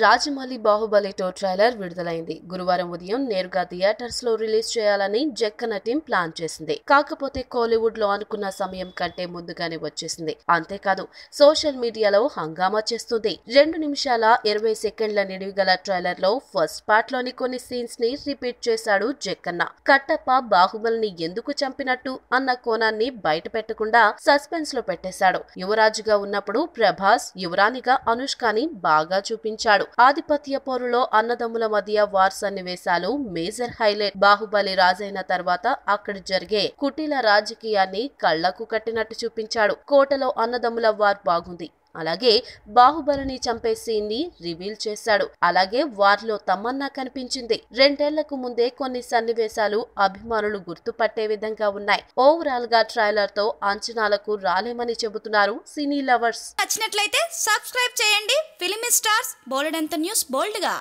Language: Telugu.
రాజమౌళి బాహుబలి టో ట్రైలర్ విడుదలైంది గురువారం ఉదయం నేరుగా థియేటర్స్ లో రిలీజ్ చేయాలని జక్కన టీం ప్లాన్ చేసింది కాకపోతే కోలీవుడ్ లో అనుకున్న సమయం కంటే ముందుగానే వచ్చేసింది అంతేకాదు సోషల్ మీడియాలో హంగామా చేస్తుంది రెండు నిమిషాల ఇరవై సెకండ్ల నిడివిగల ట్రైలర్ లో ఫస్ట్ పార్ట్ లోని కొన్ని సీన్స్ ని రిపీట్ చేశాడు జక్కన్న కట్టప్ప బాహుబలిని ఎందుకు చంపినట్టు అన్న కోణాన్ని బయట పెట్టకుండా సస్పెన్స్ లో పెట్టేశాడు యువరాజుగా ఉన్నప్పుడు ప్రభాస్ యువరాణిగా అనుష్కాని బాగా చూపించాడు చేశాడు ఆధిపత్య పోరులో అన్నదమ్ముల మధ్య వార్ సన్నివేశాలు మేజర్ హైలైట్ బాహుబలి రాజైన తర్వాత అక్కడ జరిగే కుటీల రాజకీయాన్ని కళ్లకు కట్టినట్టు చూపించాడు కోటలో అన్నదమ్ముల వార్ బాగుంది అలాగే బాహుబలిని చంపే సీన్ ని రివీల్ చేశాడు అలాగే వారిలో తమన్నా కనిపించింది రెండేళ్లకు ముందే కొన్ని సన్నివేశాలు అభిమానులు గుర్తుపట్టే విధంగా ఉన్నాయి ఓవరాల్ గా ట్రైలర్ తో అంచనాలకు రాలేమని చెబుతున్నారు సినీ లవర్స్ నచ్చినట్లయితే సబ్స్క్రైబ్ చేయండి ఫిలిం స్టార్స్ బోల్డ్ అంత న్యూస్ బోల్డ్ గా